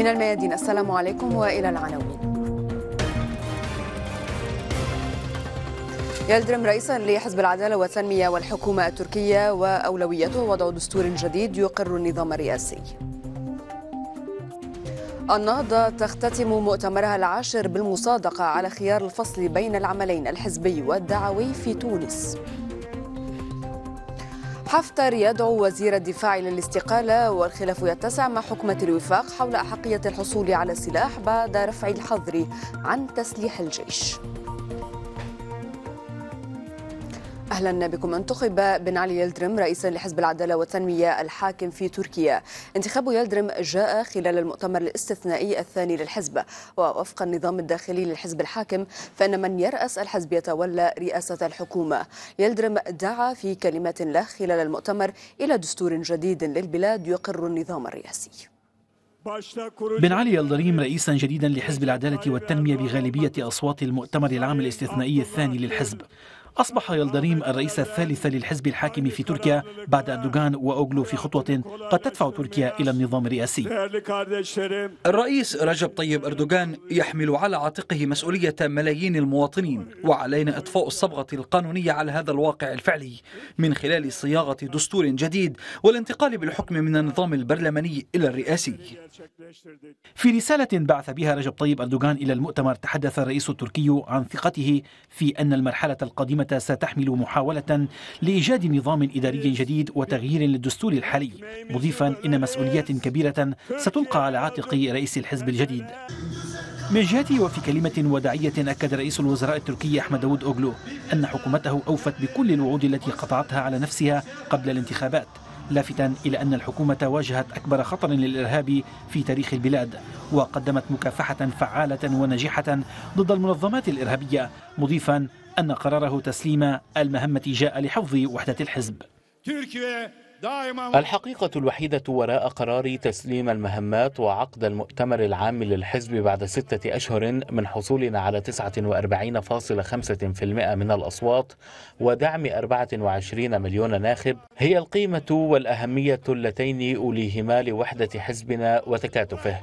من الميادين السلام عليكم والى العناوين يلدرم رئيسا لحزب العداله والتنميه والحكومه التركيه واولويته وضع دستور جديد يقر النظام الرئاسي. النهضه تختتم مؤتمرها العاشر بالمصادقه على خيار الفصل بين العملين الحزبي والدعوي في تونس. حفتر يدعو وزير الدفاع للاستقالة والخلاف يتسع مع حكمة الوفاق حول أحقية الحصول على السلاح بعد رفع الحظر عن تسليح الجيش اهلا بكم انتخب بن علي يلدرم رئيسا لحزب العداله والتنميه الحاكم في تركيا انتخاب يلدرم جاء خلال المؤتمر الاستثنائي الثاني للحزب ووفق النظام الداخلي للحزب الحاكم فان من يراس الحزب يتولى رئاسه الحكومه يلدرم دعا في كلمات له خلال المؤتمر الى دستور جديد للبلاد يقر النظام الرئاسي بن علي الدريم رئيسا جديدا لحزب العدالة والتنمية بغالبية أصوات المؤتمر العام الاستثنائي الثاني للحزب أصبح يلدريم الرئيس الثالث للحزب الحاكم في تركيا بعد أردوغان وأوغلو في خطوة قد تدفع تركيا إلى النظام الرئاسي الرئيس رجب طيب أردوغان يحمل على عاتقه مسؤولية ملايين المواطنين وعلينا إطفاء الصبغة القانونية على هذا الواقع الفعلي من خلال صياغة دستور جديد والانتقال بالحكم من النظام البرلماني إلى الرئاسي في رسالة بعث بها رجب طيب أردوغان إلى المؤتمر تحدث الرئيس التركي عن ثقته في أن المرحلة القادمة القادمة ستحمل محاولة لإيجاد نظام إداري جديد وتغيير للدستور الحالي مضيفا إن مسؤوليات كبيرة ستلقى على عاتق رئيس الحزب الجديد من جهته وفي كلمة وداعية أكد رئيس الوزراء التركي أحمد داود أوغلو أن حكومته أوفت بكل الوعود التي قطعتها على نفسها قبل الانتخابات لافتا إلى أن الحكومة واجهت أكبر خطر للإرهاب في تاريخ البلاد وقدمت مكافحة فعالة وناجحة ضد المنظمات الإرهابية مضيفا أن قراره تسليم المهمة جاء لحفظ وحدة الحزب الحقيقة الوحيدة وراء قرار تسليم المهمات وعقد المؤتمر العام للحزب بعد ستة أشهر من حصولنا على 49.5% من الأصوات ودعم 24 مليون ناخب هي القيمة والأهمية اللتين أوليهما لوحدة حزبنا وتكاتفه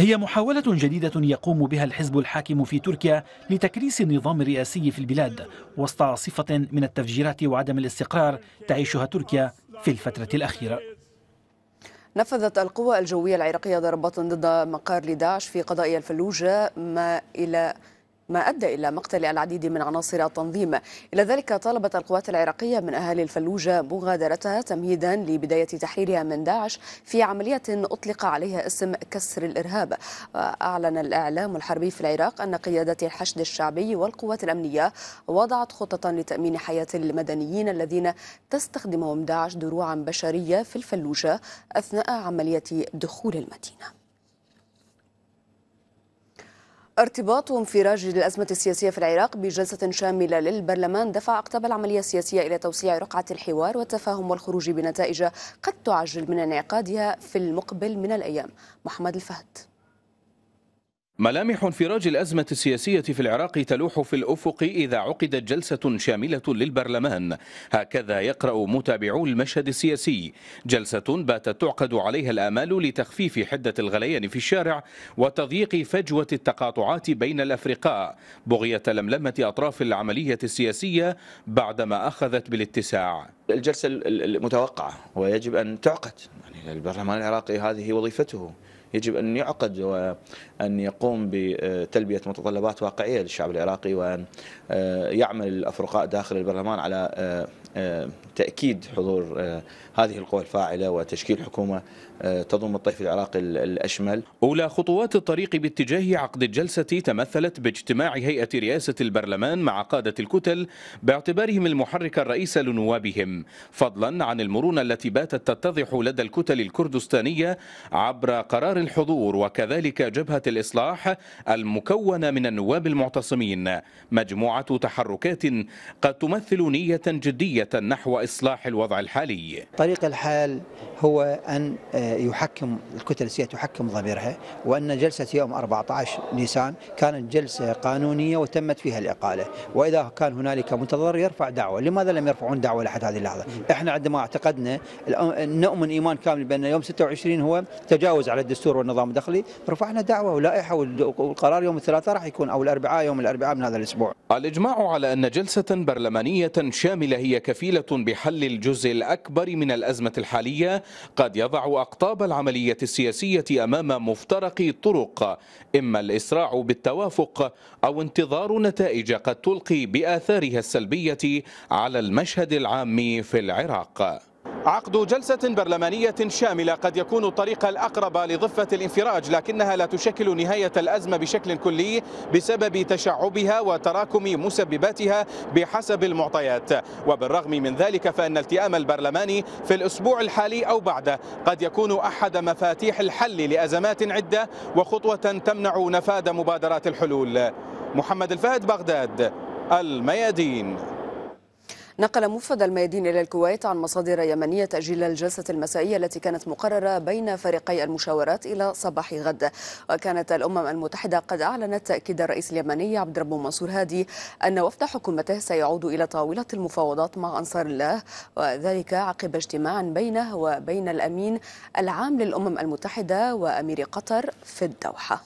هي محاولة جديدة يقوم بها الحزب الحاكم في تركيا لتكريس النظام الرئاسي في البلاد وسط عاصفة من التفجيرات وعدم الاستقرار تعيشها تركيا في الفترة الأخيرة نفذت القوى الجوية العراقية ضربات ضد مقر لداعش في قضاء الفلوجة ما إلى ما أدى إلى مقتل العديد من عناصر التنظيم إلى ذلك طالبت القوات العراقية من أهالي الفلوجة مغادرتها تمهيدا لبداية تحريرها من داعش في عملية أطلق عليها اسم كسر الإرهاب أعلن الإعلام الحربي في العراق أن قيادة الحشد الشعبي والقوات الأمنية وضعت خطه لتأمين حياة المدنيين الذين تستخدمهم داعش دروعا بشرية في الفلوجة أثناء عملية دخول المدينة ارتباط انفراج الأزمة السياسية في العراق بجلسة شاملة للبرلمان دفع أقطاب العملية السياسية إلى توسيع رقعة الحوار والتفاهم والخروج بنتائج قد تعجل من انعقادها في المقبل من الأيام محمد الفهد ملامح انفراج الأزمة السياسية في العراق تلوح في الأفق إذا عقدت جلسة شاملة للبرلمان هكذا يقرأ متابعو المشهد السياسي جلسة باتت تعقد عليها الآمال لتخفيف حدة الغليان في الشارع وتضييق فجوة التقاطعات بين الأفرقاء بغية لملمة أطراف العملية السياسية بعدما أخذت بالاتساع الجلسة المتوقعة ويجب أن تعقد يعني البرلمان العراقي هذه وظيفته يجب أن يعقد أن يقوم بتلبية متطلبات واقعية للشعب العراقي وأن آه، يعمل الأفرقاء داخل البرلمان على آه، آه، تأكيد حضور هذه القوى الفاعلة وتشكيل حكومة تضم الطيف العراقي الأشمل أولى خطوات الطريق باتجاه عقد الجلسة تمثلت باجتماع هيئة رئاسة البرلمان مع قادة الكتل باعتبارهم المحرك الرئيس لنوابهم فضلا عن المرونة التي باتت تتضح لدى الكتل الكردستانية عبر قرار الحضور وكذلك جبهة الإصلاح المكونة من النواب المعتصمين مجموعة تحركات قد تمثل نية جدية نحو إصلاح الوضع الحالي طريق الحال هو أن آه، يحكم الكتل السياسية تحكم ضميرها وأن جلسة يوم 14 نيسان كانت جلسة قانونية وتمت فيها الإقالة وإذا كان هنالك متضرر يرفع دعوة لماذا لم يرفعون دعوة لحد هذه اللحظة إحنا عندما اعتقدنا نؤمن إيمان كامل بأن يوم 26 هو تجاوز على الدستور والنظام الداخلي رفعنا دعوة لائحه والقرار يوم الثلاثاء راح يكون او الاربعاء يوم الاربعاء من هذا الاسبوع. الاجماع على ان جلسه برلمانيه شامله هي كفيله بحل الجزء الاكبر من الازمه الحاليه قد يضع اقطاب العمليه السياسيه امام مفترق طرق اما الاسراع بالتوافق او انتظار نتائج قد تلقي باثارها السلبيه على المشهد العام في العراق. عقد جلسة برلمانية شاملة قد يكون الطريق الأقرب لضفة الانفراج لكنها لا تشكل نهاية الأزمة بشكل كلي بسبب تشعبها وتراكم مسبباتها بحسب المعطيات وبالرغم من ذلك فإن التئام البرلماني في الأسبوع الحالي أو بعده قد يكون أحد مفاتيح الحل لأزمات عدة وخطوة تمنع نفاذ مبادرات الحلول محمد الفهد بغداد الميادين نقل موفد الميادين إلى الكويت عن مصادر يمنية تأجيل الجلسة المسائية التي كانت مقررة بين فريقي المشاورات إلى صباح غد وكانت الأمم المتحدة قد أعلنت تأكيد الرئيس اليمني عبد الرب منصور هادي أن وفد حكومته سيعود إلى طاولة المفاوضات مع أنصار الله وذلك عقب اجتماع بينه وبين الأمين العام للأمم المتحدة وأمير قطر في الدوحة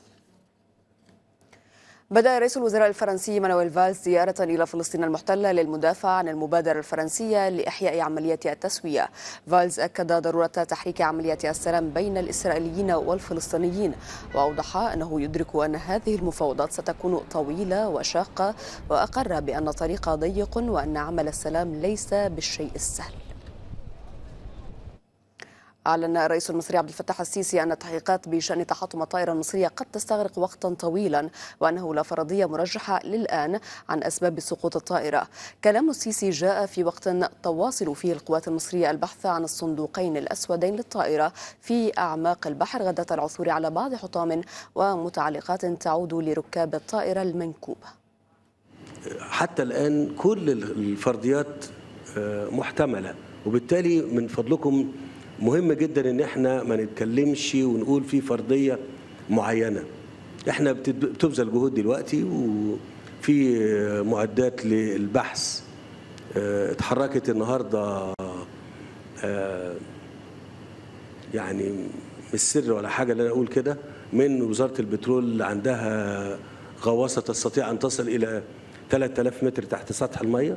بدأ رئيس الوزراء الفرنسي مانويل فالز زيارة إلى فلسطين المحتلة للمدافع عن المبادرة الفرنسية لإحياء عملية التسوية فالز أكد ضرورة تحريك عملية السلام بين الإسرائيليين والفلسطينيين وأوضح أنه يدرك أن هذه المفاوضات ستكون طويلة وشاقة وأقر بأن الطريق ضيق وأن عمل السلام ليس بالشيء السهل أعلن الرئيس المصري عبد الفتاح السيسي أن التحقيقات بشأن تحطم الطائرة المصرية قد تستغرق وقتا طويلا وأنه لا فرضية مرجحة للآن عن أسباب سقوط الطائرة كلام السيسي جاء في وقت تواصل فيه القوات المصرية البحث عن الصندوقين الأسودين للطائرة في أعماق البحر غدة العثور على بعض حطام ومتعلقات تعود لركاب الطائرة المنكوبة حتى الآن كل الفرضيات آه، محتملة وبالتالي من فضلكم مهم جدا ان احنا ما نتكلمش ونقول في فرضيه معينه احنا بتبذل جهود دلوقتي وفي معدات للبحث آه، اتحركت النهارده آه، يعني مش سر ولا حاجه اللي انا اقول كده من وزاره البترول عندها غواصه تستطيع ان تصل الى 3000 متر تحت سطح الميه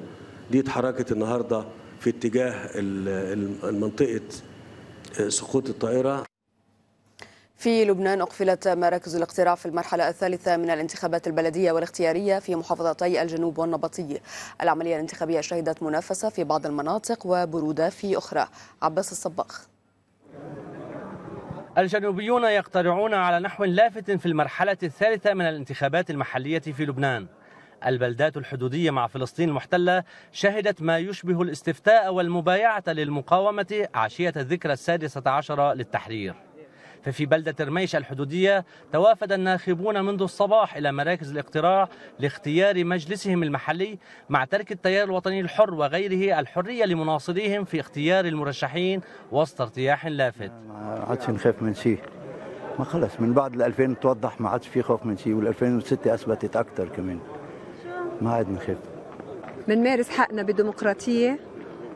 دي اتحركت النهارده في اتجاه المنطقه سقوط الطائرة في لبنان أقفلت مراكز الاقتراع في المرحلة الثالثة من الانتخابات البلدية والاختيارية في محافظتي الجنوب والنبطي العملية الانتخابية شهدت منافسة في بعض المناطق وبرودة في أخرى عباس الصباخ الجنوبيون يقترعون على نحو لافت في المرحلة الثالثة من الانتخابات المحلية في لبنان البلدات الحدودية مع فلسطين المحتلة شهدت ما يشبه الاستفتاء والمبايعة للمقاومة عشية الذكرى السادسة عشر للتحرير ففي بلدة رميش الحدودية توافد الناخبون منذ الصباح إلى مراكز الاقتراع لاختيار مجلسهم المحلي مع ترك التيار الوطني الحر وغيره الحرية لمناصريهم في اختيار المرشحين وسط ارتياح لافت ما عادش نخاف من شيء ما خلص من بعد ال 2000 توضح ما عادش في خوف من شيء وال 2006 اثبتت اكثر كمان ما عاد نخاف بنمارس حقنا بديمقراطية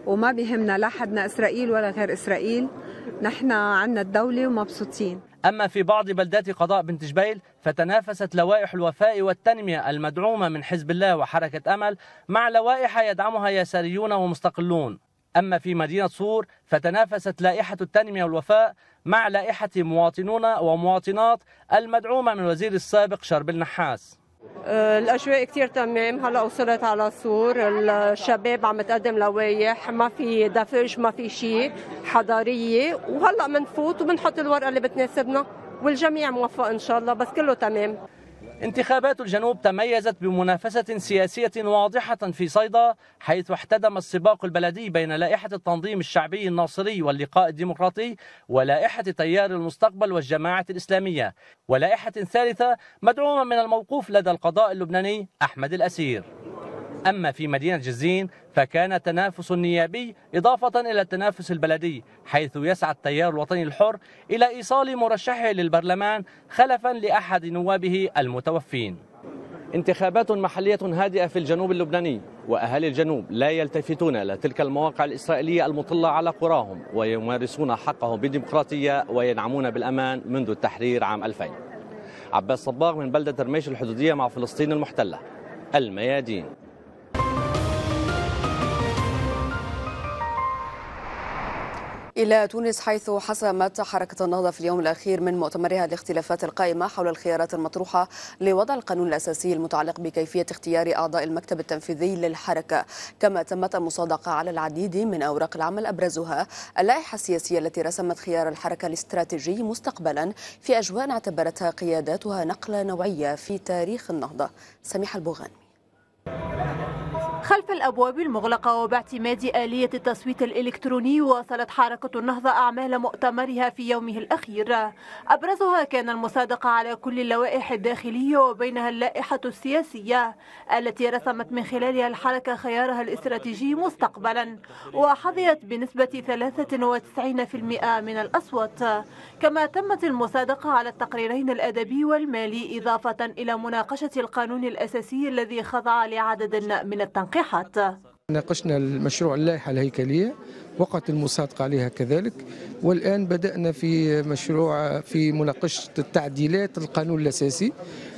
وما بيهمنا لا حدنا إسرائيل ولا غير إسرائيل نحن عنا الدولة ومبسوطين أما في بعض بلدات قضاء بنت جبيل فتنافست لوائح الوفاء والتنمية المدعومة من حزب الله وحركة أمل مع لوائح يدعمها يساريون ومستقلون أما في مدينة صور فتنافست لائحة التنمية والوفاء مع لائحة مواطنون ومواطنات المدعومة من وزير السابق شرب النحاس الاجواء كثير تمام هلا وصلت على السور الشباب عم تقدم لوايح ما في دفج ما في شيء حضاريه وهلا بنفوت وبنحط الورقه اللي بتناسبنا والجميع موفق ان شاء الله بس كله تمام انتخابات الجنوب تميزت بمنافسة سياسية واضحة في صيدا حيث احتدم السباق البلدي بين لائحة التنظيم الشعبي الناصري واللقاء الديمقراطي ولائحة تيار المستقبل والجماعة الإسلامية ولائحة ثالثة مدعومة من الموقوف لدى القضاء اللبناني أحمد الأسير أما في مدينة جزين فكان تنافس نيابي إضافة إلى التنافس البلدي حيث يسعى التيار الوطني الحر إلى إيصال مرشحه للبرلمان خلفا لأحد نوابه المتوفين انتخابات محلية هادئة في الجنوب اللبناني وأهالي الجنوب لا يلتفتون إلى تلك المواقع الإسرائيلية المطلة على قراهم ويمارسون حقهم بالديمقراطية وينعمون بالأمان منذ التحرير عام 2000 عباس صباغ من بلدة رميش الحدودية مع فلسطين المحتلة الميادين إلى تونس حيث حسمت حركة النهضة في اليوم الأخير من مؤتمرها الاختلافات القائمة حول الخيارات المطروحة لوضع القانون الأساسي المتعلق بكيفية اختيار أعضاء المكتب التنفيذي للحركة كما تمت المصادقة على العديد من أوراق العمل أبرزها اللائحة السياسية التي رسمت خيار الحركة الاستراتيجي مستقبلا في أجواء اعتبرتها قياداتها نقلة نوعية في تاريخ النهضة سميح البوغان خلف الأبواب المغلقة وباعتماد آلية التصويت الإلكتروني واصلت حركة النهضة أعمال مؤتمرها في يومه الأخير أبرزها كان المصادقة على كل اللوائح الداخلية وبينها اللائحة السياسية التي رسمت من خلالها الحركة خيارها الاستراتيجي مستقبلا وحظيت بنسبة 93% من الأصوات كما تمت المصادقة على التقريرين الأدبي والمالي إضافة إلى مناقشة القانون الأساسي الذي خضع لعدد من التنقيب اللقاحات ناقشنا المشروع اللائحة الهيكلية وقعت المصادقة عليها كذلك والآن بدأنا في مشروع في مناقشة التعديلات القانون الأساسي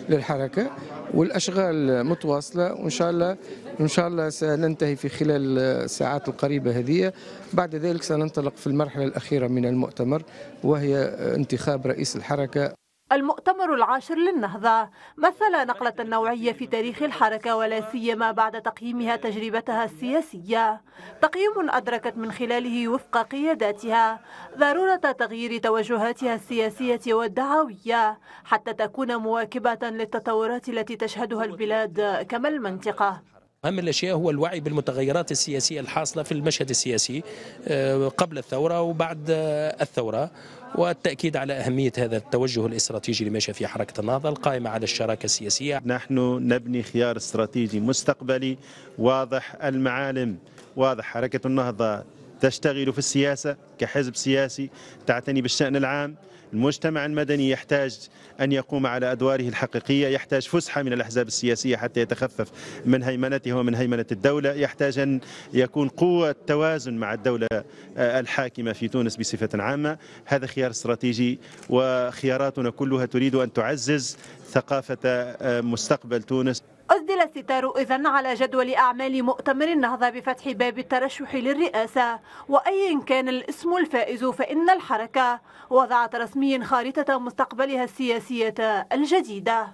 للحركة والأشغال متواصلة وإن شاء الله إن شاء الله سننتهي في خلال الساعات القريبة هذه بعد ذلك سننطلق في المرحلة الأخيرة من المؤتمر وهي انتخاب رئيس الحركة المؤتمر العاشر للنهضة مثل نقلة نوعية في تاريخ الحركة ولا سيما بعد تقييمها تجربتها السياسية تقييم أدركت من خلاله وفق قياداتها ضرورة تغيير توجهاتها السياسية والدعوية حتى تكون مواكبة للتطورات التي تشهدها البلاد كما المنطقة أهم الأشياء هو الوعي بالمتغيرات السياسية الحاصلة في المشهد السياسي آه، قبل الثورة وبعد آه، الثورة والتأكيد على أهمية هذا التوجه الاستراتيجي لمشى في حركة النهضة القائمة على الشراكة السياسية نحن نبني خيار استراتيجي مستقبلي واضح المعالم واضح حركة النهضة تشتغل في السياسة كحزب سياسي تعتني بالشأن العام المجتمع المدني يحتاج أن يقوم على أدواره الحقيقية يحتاج فسحة من الأحزاب السياسية حتى يتخفف من هيمنته ومن هيمنة الدولة يحتاج أن يكون قوة توازن مع الدولة آه، الحاكمة في تونس بصفة عامة هذا خيار استراتيجي وخياراتنا كلها تريد أن تعزز ثقافة آه، مستقبل تونس أسدل الستار إذا على جدول أعمال مؤتمر النهضة بفتح باب الترشح للرئاسة وأيا كان الاسم الفائز فإن الحركة وضعت رسميا خارطة مستقبلها السياسية الجديدة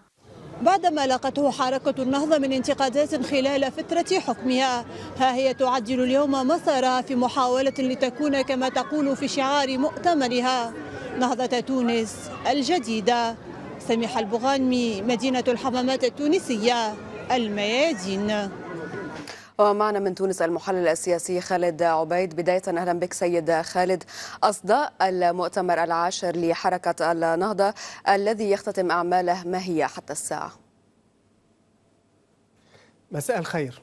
بعدما لاقته حركة النهضة من انتقادات خلال فترة حكمها ها هي تعدل اليوم مسارها في محاولة لتكون كما تقول في شعار مؤتمرها نهضة تونس الجديدة سميح البغانمي مدينة الحمامات التونسية الميادين ومعنا من تونس المحلل السياسي خالد عبيد بداية أهلا بك سيد خالد أصداء المؤتمر العاشر لحركة النهضة الذي يختتم أعماله ما هي حتى الساعة مساء الخير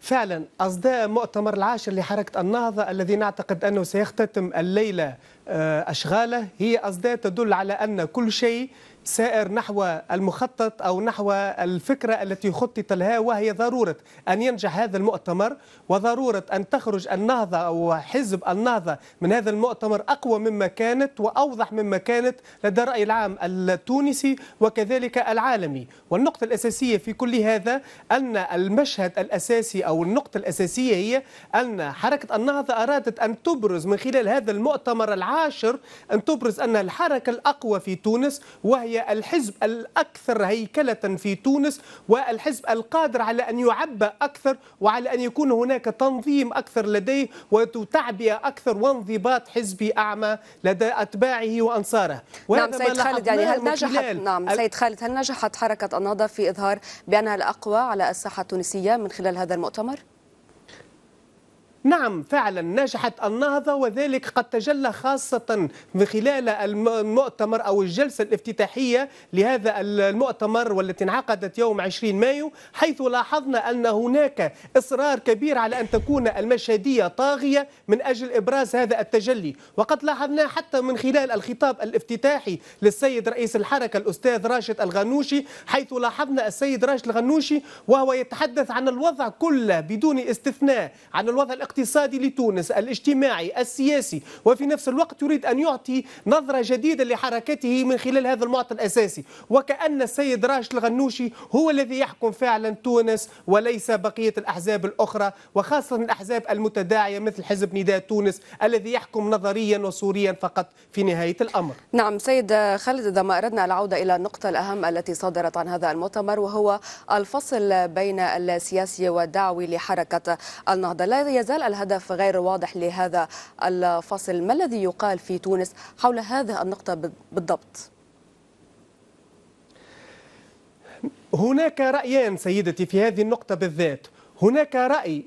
فعلا أصداء مؤتمر العاشر لحركة النهضة الذي نعتقد أنه سيختتم الليلة آه، أشغاله هي أصداء تدل على أن كل شيء سائر نحو المخطط أو نحو الفكرة التي خطط لها وهي ضرورة أن ينجح هذا المؤتمر وضرورة أن تخرج النهضة أو حزب النهضة من هذا المؤتمر أقوى مما كانت وأوضح مما كانت لدى الرأي العام التونسي وكذلك العالمي والنقطة الأساسية في كل هذا أن المشهد الأساسي أو النقطة الأساسية هي أن حركة النهضة أرادت أن تبرز من خلال هذا المؤتمر العاشر أن تبرز أن الحركة الأقوى في تونس وهي الحزب الأكثر هيكلة في تونس والحزب القادر على أن يعبى أكثر وعلى أن يكون هناك تنظيم أكثر لديه وتعبئة أكثر وانضباط حزبي أعمى لدى أتباعه وأنصاره نعم سيد خالد يعني هل نجحت نعم سيد خالد هل نجحت حركة النهضة في إظهار بأنها الأقوى على الساحة التونسية من خلال هذا المؤتمر؟ نعم فعلا نجحت النهضة وذلك قد تجلى خاصة خلال المؤتمر أو الجلسة الافتتاحية لهذا المؤتمر والتي انعقدت يوم 20 مايو حيث لاحظنا أن هناك إصرار كبير على أن تكون المشهدية طاغية من أجل إبراز هذا التجلي وقد لاحظناه حتى من خلال الخطاب الافتتاحي للسيد رئيس الحركة الأستاذ راشد الغنوشي حيث لاحظنا السيد راشد الغنوشي وهو يتحدث عن الوضع كله بدون استثناء عن الوضع الاقتصادي الاقتصادي لتونس الاجتماعي السياسي وفي نفس الوقت يريد أن يعطي نظرة جديدة لحركته من خلال هذا المعطى الأساسي وكأن السيد راشد الغنوشي هو الذي يحكم فعلا تونس وليس بقية الأحزاب الأخرى وخاصة الأحزاب المتداعية مثل حزب نداء تونس الذي يحكم نظريا وسوريا فقط في نهاية الأمر نعم سيد خالد إذا ما أردنا العودة إلى النقطة الأهم التي صدرت عن هذا المؤتمر وهو الفصل بين السياسي والدعوي لحركة النهضة لا يزال الهدف غير واضح لهذا الفصل ما الذي يقال في تونس حول هذه النقطة بالضبط؟ هناك رأيان سيدتي في هذه النقطة بالذات هناك رأي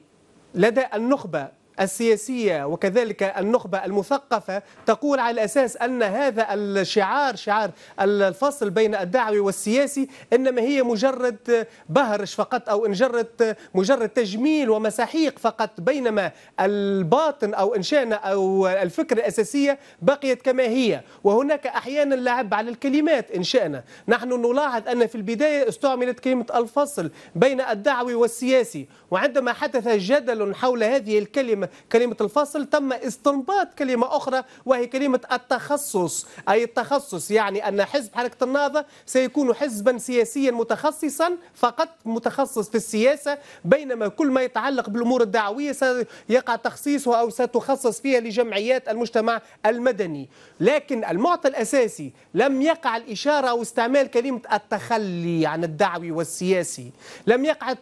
لدى النخبة السياسية وكذلك النخبة المثقفة تقول على الأساس أن هذا الشعار شعار الفصل بين الدعوي والسياسي إنما هي مجرد بهرش فقط أو إن جرت مجرد تجميل ومساحيق فقط بينما الباطن أو إنشانا أو الفكرة الأساسية بقيت كما هي وهناك أحيانا لعب على الكلمات إن شئنا نحن نلاحظ أن في البداية استعملت كلمة الفصل بين الدعوي والسياسي وعندما حدث جدل حول هذه الكلمة كلمة الفصل تم استنباط كلمة أخرى وهي كلمة التخصص أي التخصص يعني أن حزب حركة النهضة سيكون حزبا سياسيا متخصصا فقط متخصص في السياسة بينما كل ما يتعلق بالأمور الدعوية سيقع تخصيصها أو ستخصص فيها لجمعيات المجتمع المدني لكن المعطى الأساسي لم يقع الإشارة أو استعمال كلمة التخلي عن الدعوي والسياسي لم يقع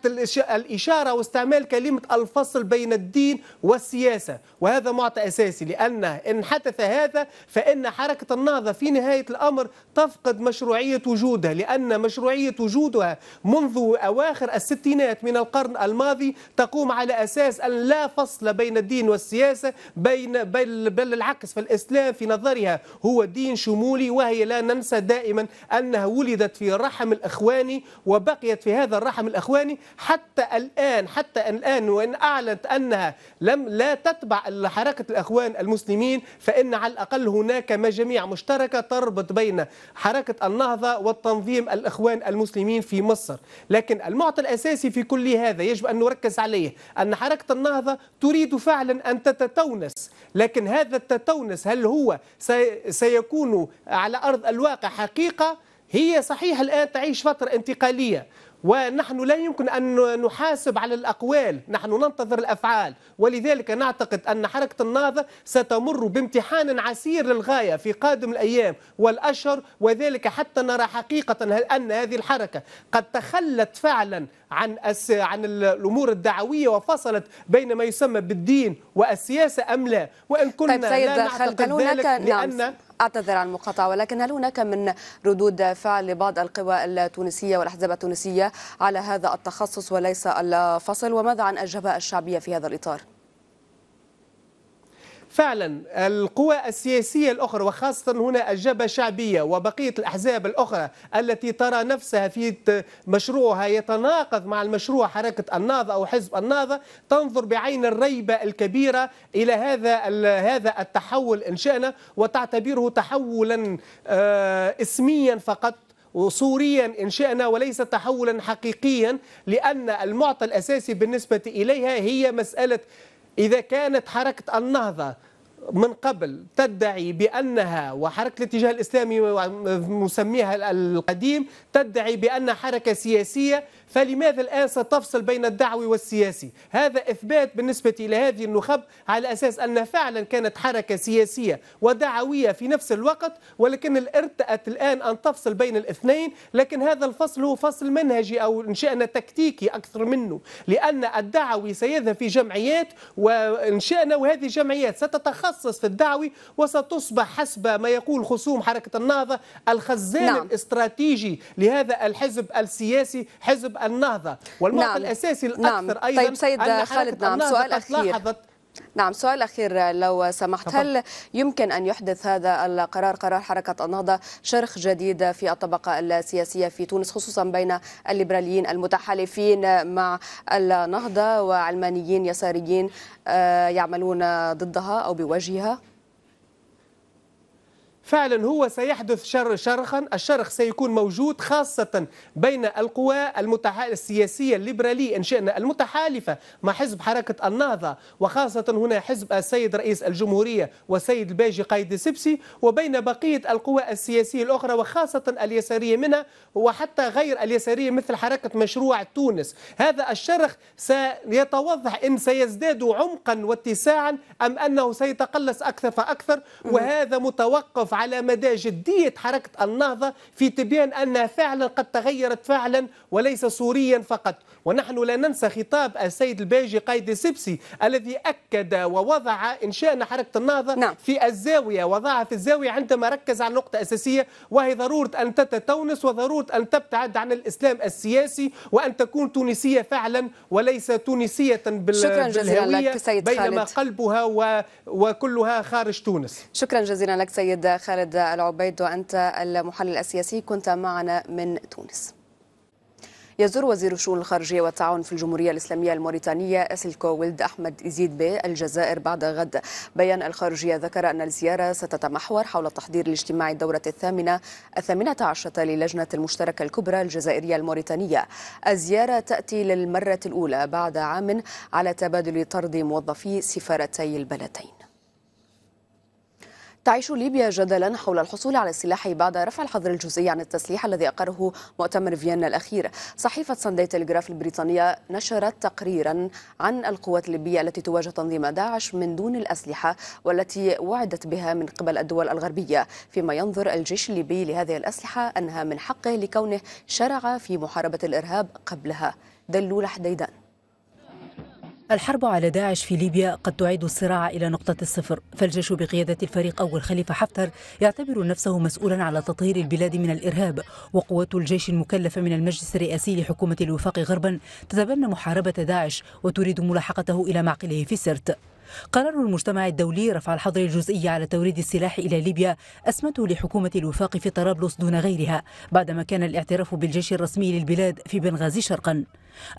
الإشارة واستعمال كلمة الفصل بين الدين والسياسي والسياسة وهذا معطى أساسي لأن إن حدث هذا فإن حركة النهضة في نهاية الأمر تفقد مشروعية وجودها لأن مشروعية وجودها منذ أواخر الستينات من القرن الماضي تقوم على أساس أن لا فصل بين الدين والسياسة بين بل, بل العكس فالإسلام في نظرها هو دين شمولي وهي لا ننسى دائما أنها ولدت في الرحم الإخواني وبقيت في هذا الرحم الإخواني حتى الآن حتى الآن وإن أعلنت أنها لم الإسلام لا تتبع حركة الأخوان المسلمين فإن على الأقل هناك مجاميع مشتركة تربط بين حركة النهضة والتنظيم الإخوان المسلمين في مصر لكن المعطى الأساسي في كل هذا يجب أن نركز عليه أن حركة النهضة تريد فعلا أن تتتونس لكن هذا التتونس هل هو سيكون على أرض الواقع حقيقة هي صحيح الآن تعيش فترة انتقالية ونحن لا يمكن أن نحاسب على الأقوال نحن ننتظر الأفعال ولذلك نعتقد أن حركة النهضة ستمر بامتحان عسير للغاية في قادم الأيام والأشهر وذلك حتى نرى حقيقة أن هذه الحركة قد تخلت فعلا عن أس... عن الأمور الدعوية وفصلت بين ما يسمى بالدين والسياسة أم لا وإن طيب كنا طيب سيد لا نعتقد ذلك نعم. لأن نعم. أعتذر عن المقاطعة ولكن هل هناك من ردود فعل لبعض القوى التونسية والأحزاب التونسية على هذا التخصص وليس الفصل وماذا عن الجبهة الشعبية في هذا الإطار؟ فعلا القوى السياسية الأخرى وخاصة هنا الجبهة الشعبية وبقية الأحزاب الأخرى التي ترى نفسها في مشروعها يتناقض مع المشروع حركة النهضة أو حزب النهضة تنظر بعين الريبة الكبيرة إلى هذا هذا التحول إن شئنا وتعتبره تحولا آه، اسميا فقط وصوريا إن شئنا وليس تحولا حقيقيا لأن المعطى الأساسي بالنسبة إليها هي مسألة إذا كانت حركة النهضة من قبل تدعي بأنها وحركة الاتجاه الإسلامي مسميها القديم تدعي بأنها حركة سياسية فلماذا الآن ستفصل بين الدعوي والسياسي هذا إثبات بالنسبة إلى هذه النخب على أساس أن فعلا كانت حركة سياسية ودعوية في نفس الوقت ولكن ارتأت الآن أن تفصل بين الاثنين لكن هذا الفصل هو فصل منهجي أو إن شئنا تكتيكي أكثر منه لأن الدعوي سيذهب في جمعيات وإن شئنا وهذه الجمعيات ستتخصص في الدعوي وستصبح حسب ما يقول خصوم حركة النهضة الخزان نعم. الاستراتيجي لهذا الحزب السياسي حزب النهضه والموقف نعم. الاساسي نعم. الاكثر نعم. ايضا طيب سيد خالد نعم سؤال اخير نعم سؤال أخير لو سمحت طبعا. هل يمكن أن يحدث هذا القرار قرار حركة النهضة شرخ جديد في الطبقة السياسية في تونس خصوصا بين الليبراليين المتحالفين مع النهضة وعلمانيين يساريين آه، يعملون ضدها أو بوجهها؟ فعلا هو سيحدث شر شرخا الشرخ سيكون موجود خاصة بين القوى المتح... السياسية الليبرالية إن شئنا المتحالفة مع حزب حركة النهضة وخاصة هنا حزب السيد رئيس الجمهورية والسيد الباجي قايد السبسي وبين بقية القوى السياسية الأخرى وخاصة اليسارية منها وحتى غير اليسارية مثل حركة مشروع تونس هذا الشرخ سيتوضح إن سيزداد عمقا واتساعا أم أنه سيتقلص أكثر فأكثر وهذا متوقف على مدى جدية حركة النهضة في تبيان أنها فعلا قد تغيرت فعلا وليس سوريا فقط ونحن لا ننسى خطاب السيد الباجي قايد السبسي الذي أكد ووضع إنشاء حركة النهضة نعم. في الزاوية وضعها في الزاوية عندما ركز على نقطة أساسية وهي ضرورة أن تتتونس وضرورة أن تبتعد عن الإسلام السياسي وأن تكون تونسية فعلا وليس تونسية بال... شكرا جزيلا لك سيد بينما خالد. قلبها و... وكلها خارج تونس شكرا جزيلا لك سيد خالد العبيد وأنت المحلل السياسي كنت معنا من تونس يزور وزير الشؤون الخارجية والتعاون في الجمهورية الإسلامية الموريتانية أسلكو ولد أحمد إزيد بي الجزائر بعد غد بيان الخارجية ذكر أن الزيارة ستتمحور حول التحضير لاجتماع الدورة الثامنة الثامنة عشرة للجنة المشتركة الكبرى الجزائرية الموريتانية الزيارة تأتي للمرة الأولى بعد عام على تبادل طرد موظفي سفارتي البلدين تعيش ليبيا جدلا حول الحصول على السلاح بعد رفع الحظر الجزئي عن التسليح الذي أقره مؤتمر فيينا الأخير صحيفة ساندي تلغراف البريطانية نشرت تقريرا عن القوات الليبية التي تواجه تنظيم داعش من دون الأسلحة والتي وعدت بها من قبل الدول الغربية فيما ينظر الجيش الليبي لهذه الأسلحة أنها من حقه لكونه شرع في محاربة الإرهاب قبلها دلول حديدان الحرب على داعش في ليبيا قد تعيد الصراع إلى نقطة الصفر فالجيش بقيادة الفريق أول خليفة حفتر يعتبر نفسه مسؤولا على تطهير البلاد من الإرهاب وقوات الجيش المكلفة من المجلس الرئاسي لحكومة الوفاق غربا تتبنى محاربة داعش وتريد ملاحقته إلى معقله في سرت قرار المجتمع الدولي رفع الحظر الجزئي على توريد السلاح إلى ليبيا أسمته لحكومة الوفاق في طرابلس دون غيرها بعدما كان الاعتراف بالجيش الرسمي للبلاد في بنغازي شرقا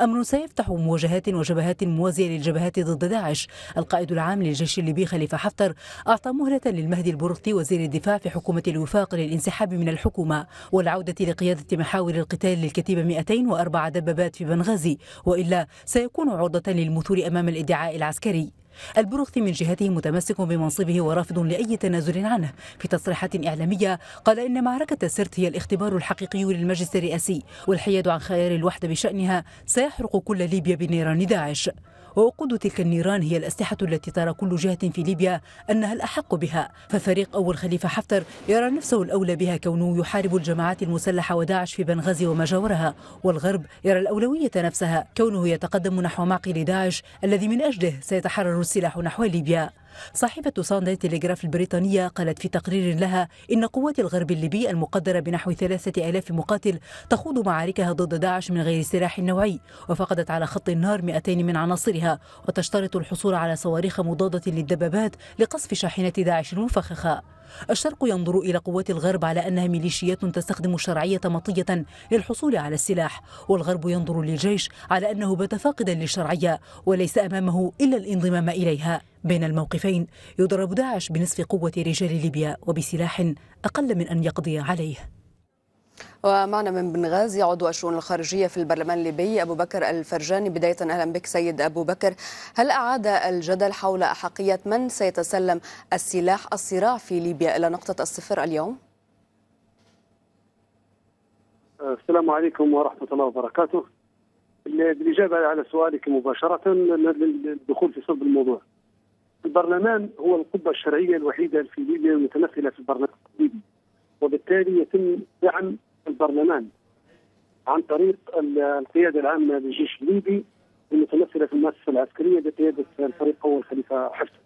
أمر سيفتح مواجهات وجبهات موازية للجبهات ضد داعش القائد العام للجيش الليبي خليفة حفتر أعطى مهلة للمهدي البرغطي وزير الدفاع في حكومة الوفاق للانسحاب من الحكومة والعودة لقيادة محاور القتال للكتيبة 204 دبابات في بنغازي وإلا سيكون عرضة للمثور أمام الادعاء العسكري البروغثي من جهته متمسك بمنصبه ورافض لأي تنازل عنه في تصريحات إعلامية قال إن معركة سرت هي الاختبار الحقيقي للمجلس الرئاسي والحياد عن خيار الوحدة بشأنها سيحرق كل ليبيا بنيران داعش ووقود تلك النيران هي الأسلحة التي ترى كل جهة في ليبيا أنها الأحق بها ففريق أول خليفة حفتر يرى نفسه الأولى بها كونه يحارب الجماعات المسلحة وداعش في بنغازي وما جاورها والغرب يرى الأولوية نفسها كونه يتقدم نحو معقل داعش الذي من أجله سيتحرر السلاح نحو ليبيا صاحبة صاندا تيليغراف البريطانية قالت في تقرير لها إن قوات الغرب الليبي المقدرة بنحو ثلاثة آلاف مقاتل تخوض معاركها ضد داعش من غير سلاح نوعي وفقدت على خط النار 200 من عناصرها وتشترط الحصول على صواريخ مضادة للدبابات لقصف شاحنة داعش المفخخة الشرق ينظر إلى قوات الغرب على أنها ميليشيات تستخدم الشرعية مطية للحصول على السلاح والغرب ينظر للجيش على أنه بات فاقدا للشرعية وليس أمامه إلا الانضمام إليها بين الموقفين يضرب داعش بنصف قوة رجال ليبيا وبسلاح أقل من أن يقضي عليه ومعنا من بنغازي عضو الشؤون الخارجيه في البرلمان الليبي ابو بكر الفرجاني بدايه اهلا بك سيد ابو بكر هل اعاد الجدل حول احقيه من سيتسلم السلاح الصراع في ليبيا الى نقطه الصفر اليوم؟ السلام عليكم ورحمه الله وبركاته. بالاجابه على سؤالك مباشره للدخول في صلب الموضوع. البرلمان هو القبه الشرعيه الوحيده في ليبيا المتمثله في البرلمان الليبي. وبالتالي يتم دعم البرلمان عن طريق القيادة العامة للجيش الليبي المتمثلة في المؤسسة العسكرية بقيادة الفريق اول الخليفة حفتر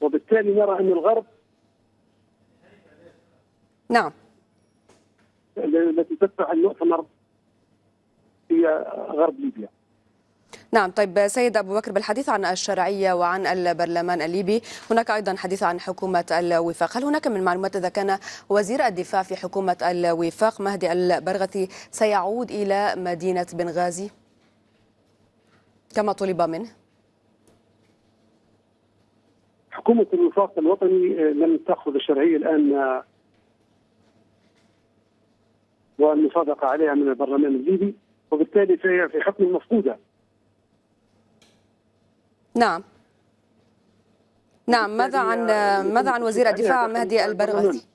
وبالتالي نرى أن الغرب نعم التي تتبع المؤتمر هي غرب ليبيا نعم طيب سيد أبو بكر بالحديث عن الشرعية وعن البرلمان الليبي هناك أيضا حديث عن حكومة الوفاق هل هناك من معلومات إذا كان وزير الدفاع في حكومة الوفاق مهدي البرغثي سيعود إلى مدينة بنغازي كما طلب منه حكومة الوفاق الوطني آه، لم تأخذ الشرعية الآن آه، والمصادقة عليها من البرلمان الليبي وبالتالي فهي في حكم مفقودة نعم نعم ماذا عن ماذا عن وزير الدفاع مهدي البرغتي؟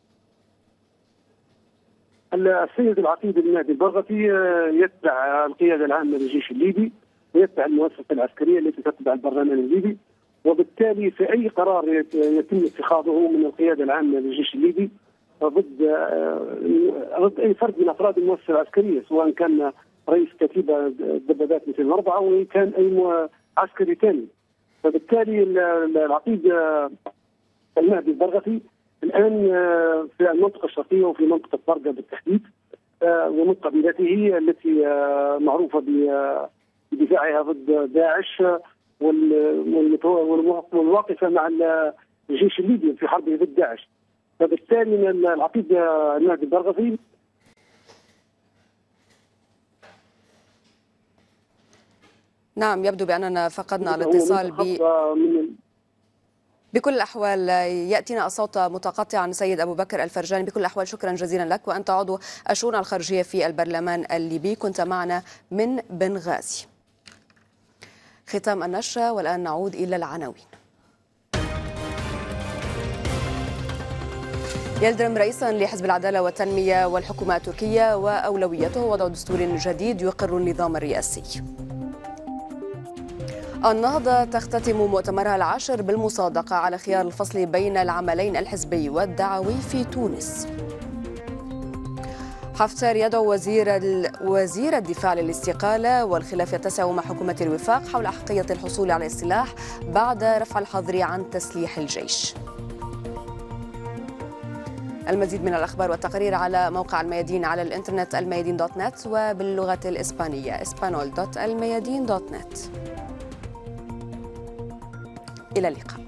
السيد العقيد المهدي البرغتي آه، يتبع القياده العامه للجيش الليبي ويتبع المؤسسه العسكريه التي تتبع البرلمان الليبي وبالتالي في اي قرار يتم اتخاذه من القياده العامه للجيش الليبي ضد آه، ضد اي فرد من افراد المؤسسه العسكريه سواء كان رئيس كتيبه الدبابات الاربعه او كان اي عسكري ثاني فبالتالي العقيد آه، المهدي البرغفي الان آه، في المنطقه الشرقيه وفي منطقه برقه بالتحديد آه، ومن قبيلته التي معروفه بدفاعها ضد داعش والواقفه مع الجيش الليبي في حربه ضد داعش فبالتالي العقيد المهدي البرغفي نعم يبدو بأننا فقدنا الاتصال ب... بكل الأحوال يأتينا الصوت متقطعا عن سيد أبو بكر الفرجاني بكل الأحوال شكرا جزيلا لك وأنت عضو الشؤون الخارجية في البرلمان الليبي كنت معنا من بنغازي ختام النشرة والآن نعود إلى العناوين يلدرم رئيسا لحزب العدالة والتنمية والحكومة التركية وأولويته وضع دستور جديد يقر النظام الرئاسي النهضة تختتم مؤتمرها العاشر بالمصادقة على خيار الفصل بين العملين الحزبي والدعوي في تونس حفتر يدعو وزير ال... وزير الدفاع للاستقالة والخلاف يتسع مع حكومة الوفاق حول أحقية الحصول على السلاح بعد رفع الحظر عن تسليح الجيش المزيد من الأخبار والتقارير على موقع الميادين على الإنترنت الميادين دوت نت وباللغة الإسبانية اسبانول دوت الميادين دوت نت إلى اللقاء